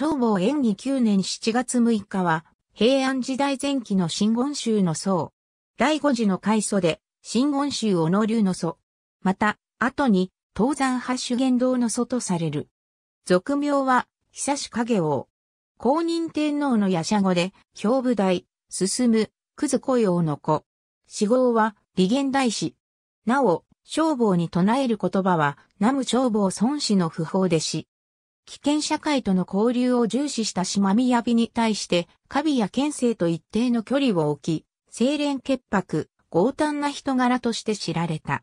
正坊演義9年7月6日は、平安時代前期の真言宗の僧。第五次の開祖で、真言宗小野流の祖。また、後に、東山八修言道の祖とされる。俗名は、久し影王。公認天皇の夜叉語で、胸部大、進む、くず恋王の子。死号は、李玄大師。なお、消防に唱える言葉は、南無消防孫子の訃報弟子。危険社会との交流を重視した島美に対して、カビや県政と一定の距離を置き、清廉潔白、強胆な人柄として知られた。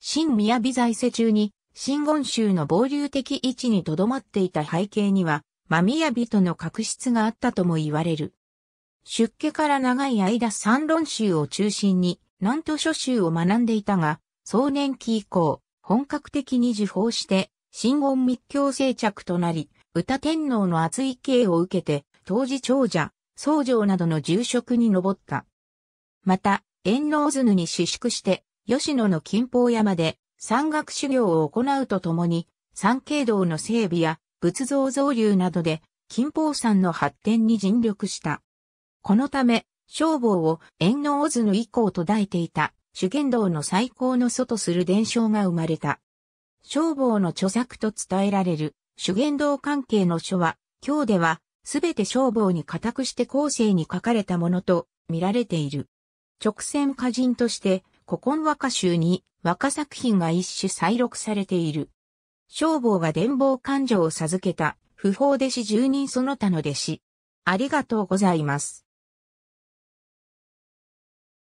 新雅財政中に、新言州の傍流的位置に留まっていた背景には、ま宮ヤとの確執があったとも言われる。出家から長い間三論衆を中心に南都諸州を学んでいたが、壮年期以降、本格的に受講して真言密教静着となり、歌天皇の厚い刑を受けて、当時長者、僧正などの重職に上った。また、遠老図に私宿して、吉野の近方山で山岳修行を行うとともに、山経道の整備や仏像造流などで近方山の発展に尽力した。このため、消防を遠老図以降と抱いていた修験道の最高の祖とする伝承が生まれた。消防の著作と伝えられる、主言道関係の書は、今日では、すべて消防に固くして後世に書かれたものと見られている。直線歌人として、古今和歌集に和歌作品が一種再録されている。消防が伝望感情を授けた、不法弟子十人その他の弟子。ありがとうございます。